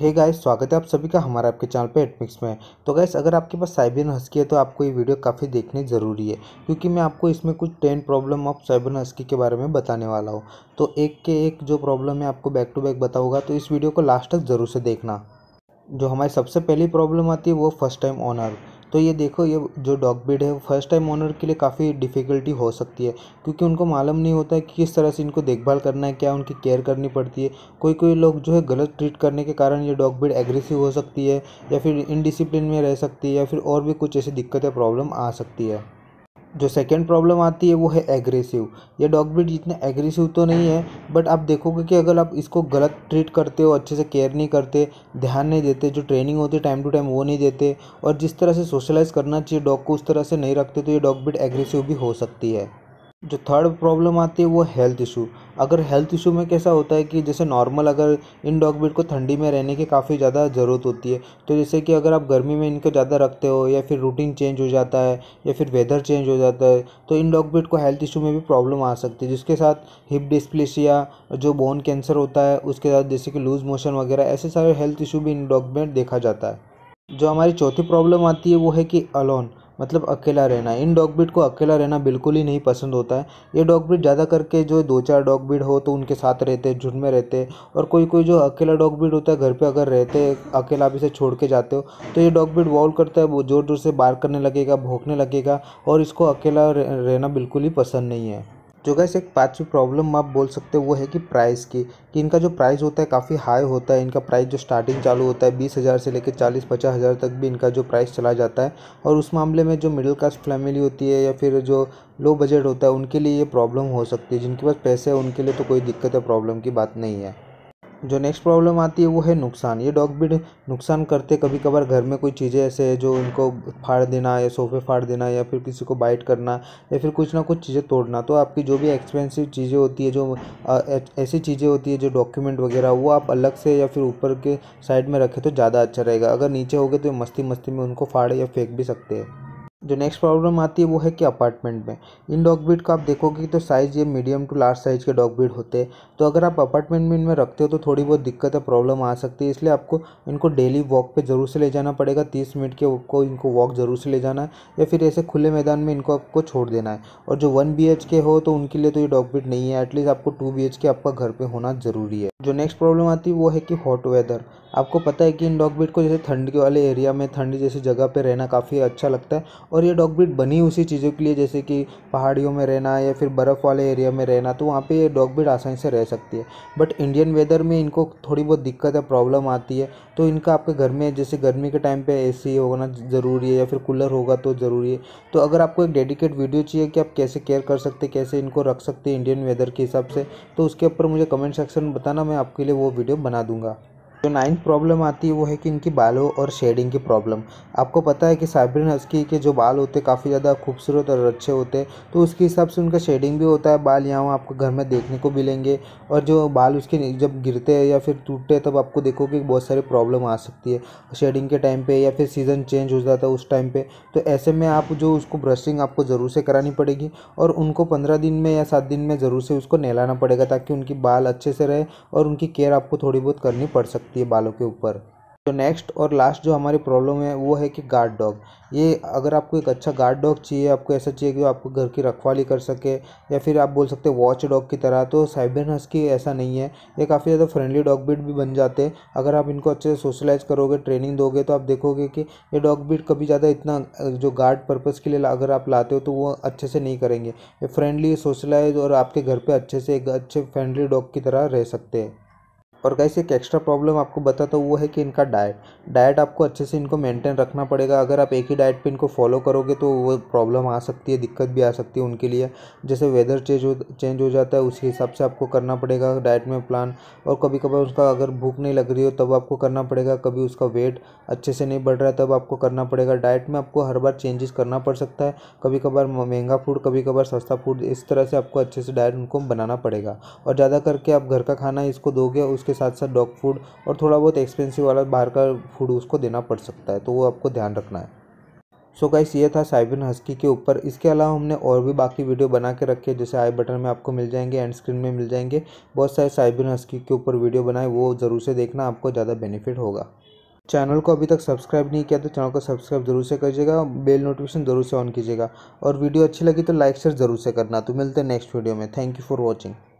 हे hey guys स्वागत है आप सभी का हमारे आपके चैनल पे एटमिक्स में तो गाइस अगर आपके पास साइबिन हस्की है तो आपको ये वीडियो काफ़ी देखनी ज़रूरी है क्योंकि मैं आपको इसमें कुछ ten problem of Siberian husky के बारे में बताने वाला हूँ तो एक के एक जो प्रॉब्लम है आपको बैक टू बैक बताऊँगा तो इस वीडियो को लास्ट तक ज़रूर से देखना जो हमारी सबसे पहली प्रॉब्लम आती है वो फर्स्ट टाइम ऑनर तो ये देखो ये जो डॉग ब्रीड है फर्स्ट टाइम ओनर के लिए काफ़ी डिफ़िकल्टी हो सकती है क्योंकि उनको मालूम नहीं होता है कि किस तरह से इनको देखभाल करना है क्या उनकी केयर करनी पड़ती है कोई कोई लोग जो है गलत ट्रीट करने के कारण ये डॉग ब्रीड एग्रेसिव हो सकती है या फिर इनडिसिप्लिन में रह सकती है या फिर और भी कुछ ऐसी दिक्कत या प्रॉब्लम आ सकती है जो सेकेंड प्रॉब्लम आती है वो है एग्रेसिव ये डॉग ब्रीड जितने एग्रेसिव तो नहीं है बट आप देखोगे कि अगर आप इसको गलत ट्रीट करते हो अच्छे से केयर नहीं करते ध्यान नहीं देते जो ट्रेनिंग होती है टाइम टू टाइम वो नहीं देते और जिस तरह से सोशलाइज़ करना चाहिए डॉग को उस तरह से नहीं रखते तो ये डॉग ब्रीड एग्रेसिव भी हो सकती है जो थर्ड प्रॉब्लम आती है वो हेल्थ इशू अगर हेल्थ इशू में कैसा होता है कि जैसे नॉर्मल अगर इन डॉग ब्रीड को ठंडी में रहने की काफ़ी ज़्यादा ज़रूरत होती है तो जैसे कि अगर आप गर्मी में इनको ज़्यादा रखते हो या फिर रूटीन चेंज हो जाता है या फिर वेदर चेंज हो जाता है तो इन डॉग ब्रीड को हेल्थ इशू में भी प्रॉब्लम आ सकती है जिसके साथ हिप डिस्प्लेसिया जो बोन कैंसर होता है उसके साथ जैसे कि लूज़ मोशन वगैरह ऐसे सारे हेल्थ इशू भी इन डॉग में देखा जाता है जो हमारी चौथी प्रॉब्लम आती है वो है कि अलोन मतलब अकेला रहना इन डॉग ब्रिड को अकेला रहना बिल्कुल ही नहीं पसंद होता है ये डॉग ब्रिड ज़्यादा करके जो दो चार डॉग ब्रिड हो तो उनके साथ रहते झुंड में रहते और कोई कोई जो अकेला डॉग ब्रिड होता है घर पे अगर रहते अकेला आप इसे छोड़ के जाते हो तो ये डॉग ब्रिड वॉल करता है वो ज़ोर ज़ोर से बार करने लगेगा भोंकने लगेगा और इसको अकेला रहना बिल्कुल ही पसंद नहीं है जो गैस एक पाँचवीं प्रॉब्लम आप बोल सकते हो वो है कि प्राइस की कि इनका जो प्राइस होता है काफ़ी हाई होता है इनका प्राइस जो स्टार्टिंग चालू होता है बीस हज़ार से लेकर चालीस पचास हज़ार तक भी इनका जो प्राइस चला जाता है और उस मामले में जो मिडिल क्लास फैमिली होती है या फिर जो लो बजट होता है उनके लिए ये प्रॉब्लम हो सकती है जिनके पास पैसे हैं उनके लिए तो कोई दिक्कत या प्रॉब्लम की बात नहीं है जो नेक्स्ट प्रॉब्लम आती है वो है नुकसान ये डॉग ब्रीड नुकसान करते कभी कभार घर में कोई चीज़ें ऐसे है जो इनको फाड़ देना या सोफे फाड़ देना या फिर किसी को बाइट करना या फिर कुछ ना कुछ चीज़ें तोड़ना तो आपकी जो भी एक्सपेंसिव चीज़ें होती है जो ऐसी चीज़ें होती है जो डॉक्यूमेंट वगैरह वो आप अलग से या फिर ऊपर के साइड में रखें तो ज़्यादा अच्छा रहेगा अगर नीचे हो गए तो मस्ती मस्ती में उनको फाड़ या फेंक भी सकते हैं जो नेक्स्ट प्रॉब्लम आती है वो है कि अपार्टमेंट में इन डॉग बीड का आप देखोगे तो साइज़ ये मीडियम टू लार्ज साइज़ के डॉग बीड होते हैं तो अगर आप अपार्टमेंट में इनमें रखते हो तो थोड़ी बहुत दिक्कत है प्रॉब्लम आ सकती है इसलिए आपको इनको डेली वॉक पे ज़रूर से ले जाना पड़ेगा तीस मिनट के को इनको वॉक ज़रूर से ले जाना है या फिर ऐसे खुले मैदान में इनको आपको छोड़ देना है और जो वन बी के हो तो उनके लिए तो ये डॉग बीड नहीं है एटलीस्ट आपको टू बी के आपका घर पर होना ज़रूरी है जो नेक्स्ट प्रॉब्लम आती है वो है कि हॉट वेदर आपको पता है कि इन डॉग ब्रीड को जैसे ठंड के वाले एरिया में ठंड जैसी जगह पे रहना काफ़ी अच्छा लगता है और ये डॉग ब्रीड बनी उसी चीज़ों के लिए जैसे कि पहाड़ियों में रहना या फिर बर्फ़ वाले एरिया में रहना तो वहाँ पर ये डॉग ब्रीड आसानी से रह सकती है बट इंडियन वेदर में इनको थोड़ी बहुत दिक्कत या प्रॉब्लम आती है तो इनका आपके घर में जैसे गर्मी के टाइम पर ए सी होना ज़रूरी है या फिर कूलर होगा तो ज़रूरी है तो अगर आपको एक डेडिकेट वीडियो चाहिए कि आप कैसे केयर कर सकते कैसे इनको रख सकते इंडियन वेदर के हिसाब से तो उसके ऊपर मुझे कमेंट सेक्शन में बताना मैं आपके लिए वो वीडियो बना दूंगा जो नाइन्थ प्रॉब्लम आती है वो है कि इनकी बालों और शेडिंग की प्रॉब्लम आपको पता है कि साइब्रिन हस्की के जो बाल होते हैं काफ़ी ज़्यादा खूबसूरत और अच्छे होते हैं तो उसके हिसाब से उनका शेडिंग भी होता है बाल यहाँ आपको घर में देखने को मिलेंगे और जो बाल उसके जब गिरते हैं या फिर टूटते हैं तब आपको देखोगे बहुत सारी प्रॉब्लम आ सकती है शेडिंग के टाइम पर या फिर सीज़न चेंज हो जाता है उस टाइम पर तो ऐसे में आप जो उसको ब्रशिंग आपको ज़रूर से करानी पड़ेगी और उनको पंद्रह दिन में या सात दिन में ज़रूर से उसको नहलाना पड़ेगा ताकि उनकी बाल अच्छे से रहे और उनकी केयर आपको थोड़ी बहुत करनी पड़ सकती है सकती है बालों के ऊपर तो नेक्स्ट और लास्ट जो हमारी प्रॉब्लम है वो है कि गार्ड डॉग ये अगर आपको एक अच्छा गार्ड डॉग चाहिए आपको ऐसा चाहिए कि आपको घर की रखवाली कर सके या फिर आप बोल सकते हैं वॉच डॉग की तरह तो साइबेरियन हस्की ऐसा नहीं है ये काफ़ी ज़्यादा फ्रेंडली डॉग बीट भी बन जाते हैं अगर आप इनको अच्छे से सोशलाइज करोगे ट्रेनिंग दोगे तो आप देखोगे कि ये डॉग बीट कभी ज़्यादा इतना जो गार्ड पर्पज़ के लिए अगर आप लाते हो तो वो अच्छे से नहीं करेंगे ये फ्रेंडली सोशलाइज और आपके घर पर अच्छे से एक अच्छे फ्रेंडली डॉग की तरह रह सकते हैं और गाइस एक एक्स्ट्रा प्रॉब्लम आपको बताता तो हूँ वो है कि इनका डाइट डाइट आपको अच्छे से इनको मेंटेन रखना पड़ेगा अगर आप एक ही डाइट पे इनको फॉलो करोगे तो वो प्रॉब्लम आ सकती है दिक्कत भी आ सकती है उनके लिए जैसे वेदर चेंज हो चेंज हो जाता है उसके हिसाब से आपको करना पड़ेगा डाइट में प्लान और कभी कभार उसका अगर भूख नहीं लग रही हो तब आपको करना पड़ेगा कभी उसका वेट अच्छे से नहीं बढ़ रहा है तब आपको करना पड़ेगा डाइट में आपको हर बार चेंजेस करना पड़ सकता है कभी कभार महंगा फूड कभी कभार सस्ता फूड इस तरह से आपको अच्छे से डाइट उनको बनाना पड़ेगा और ज़्यादा करके आप घर का खाना इसको दोगे उसके साथ साथ डॉग फूड और थोड़ा बहुत एक्सपेंसिव वाला बाहर का फूड उसको देना पड़ सकता है तो वो आपको ध्यान रखना है सो so गाइस ये था साइबिन हस्की के ऊपर इसके अलावा हमने और भी बाकी वीडियो बना के रखे जैसे आई बटन में आपको मिल जाएंगे एंड स्क्रीन में मिल जाएंगे बहुत सारे साइबिन हस्की के ऊपर वीडियो बनाए वो ज़रूर से देखना आपको ज़्यादा बेनिफिट होगा चैनल को अभी तक सब्सक्राइब नहीं किया तो चैनल को सब्सक्राइब जरूर से करिएगा बेल नोटिफिकेशन ज़रूर से ऑन कीजिएगा और वीडियो अच्छी लगी तो लाइक शेयर ज़रूर से करना तो मिलते हैं नेक्स्ट वीडियो में थैंक यू फॉर वॉचिंग